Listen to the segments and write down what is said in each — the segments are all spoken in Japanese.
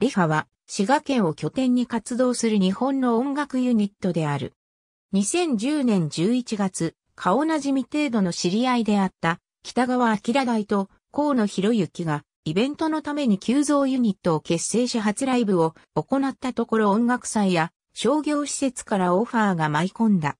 リハは滋賀県を拠点に活動する日本の音楽ユニットである。2010年11月、顔なじみ程度の知り合いであった北川明大と河野博之がイベントのために急増ユニットを結成し初ライブを行ったところ音楽祭や商業施設からオファーが舞い込んだ。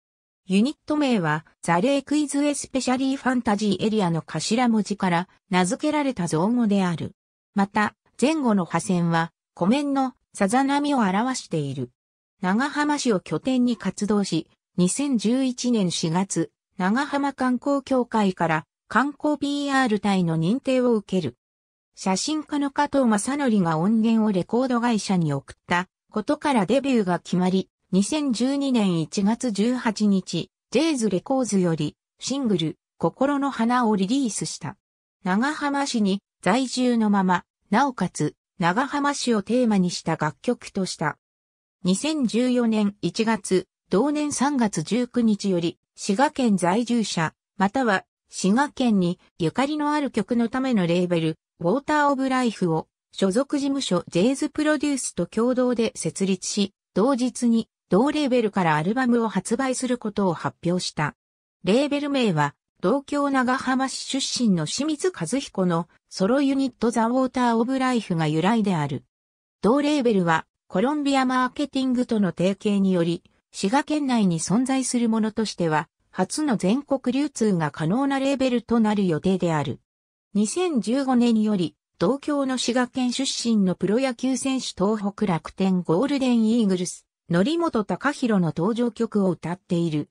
ユニット名はザレークイズエスペシャリーファンタジーエリアの頭文字から名付けられた造語である。また、前後の派遣は湖面のさざ波を表している。長浜市を拠点に活動し、2011年4月、長浜観光協会から観光 PR 隊の認定を受ける。写真家の加藤正則が音源をレコード会社に送ったことからデビューが決まり、2012年1月18日、ジェイズレコーズよりシングル、心の花をリリースした。長浜市に在住のまま、なおかつ長浜市をテーマにした楽曲とした。2014年1月、同年3月19日より、滋賀県在住者、または滋賀県にゆかりのある曲のためのレーベル、ウォーターオブライフを所属事務所ジェイズプロデュースと共同で設立し、同日に同レーベルからアルバムを発売することを発表した。レーベル名は東京長浜市出身の清水和彦のソロユニットザ・ウォーター・オブ・ライフが由来である。同レーベルはコロンビアマーケティングとの提携により、滋賀県内に存在するものとしては、初の全国流通が可能なレーベルとなる予定である。2015年により、同郷の滋賀県出身のプロ野球選手東北楽天ゴールデンイーグルス、則本隆弘の登場曲を歌っている。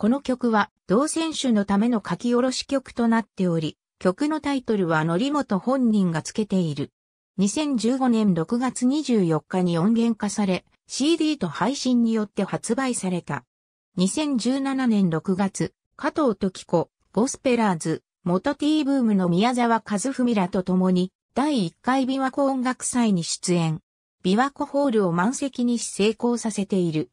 この曲は同選手のための書き下ろし曲となっており、曲のタイトルは則本本人がつけている。2015年6月24日に音源化され、CD と配信によって発売された。2017年6月、加藤時子、ゴスペラーズ、元 T ブームの宮沢和文らと共に、第1回琵琶湖音楽祭に出演。琵琶湖ホールを満席にし成功させている。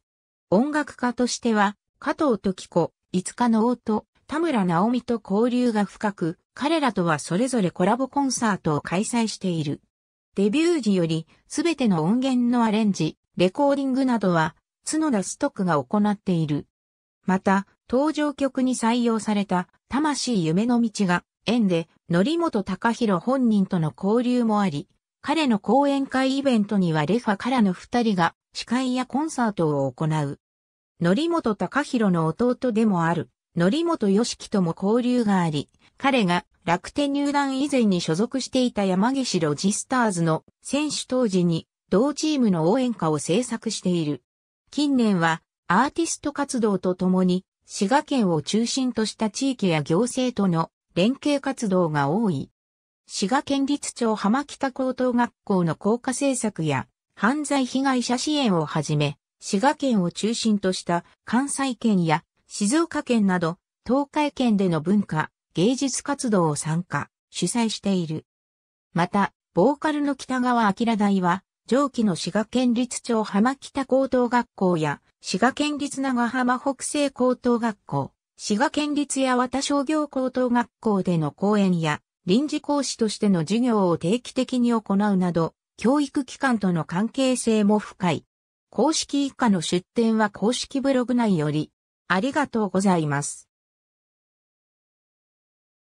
音楽家としては、加藤時子、五日の王と田村直美と交流が深く、彼らとはそれぞれコラボコンサートを開催している。デビュー時より、すべての音源のアレンジ、レコーディングなどは、角田ストックが行っている。また、登場曲に採用された、魂夢の道が、縁で、則本隆弘本人との交流もあり、彼の講演会イベントにはレファからの二人が司会やコンサートを行う。則本隆弘の弟でもある、則本義樹とも交流があり、彼が楽天入団以前に所属していた山岸ロジスターズの選手当時に同チームの応援歌を制作している。近年はアーティスト活動とともに滋賀県を中心とした地域や行政との連携活動が多い。滋賀県立町浜北高等学校の校歌制作や犯罪被害者支援をはじめ、滋賀県を中心とした関西圏や静岡県など東海圏での文化、芸術活動を参加、主催している。また、ボーカルの北川明大は、上記の滋賀県立町浜北高等学校や、滋賀県立長浜北西高等学校、滋賀県立八幡商業高等学校での講演や、臨時講師としての授業を定期的に行うなど、教育機関との関係性も深い。公式以下の出典は公式ブログ内より、ありがとうございます。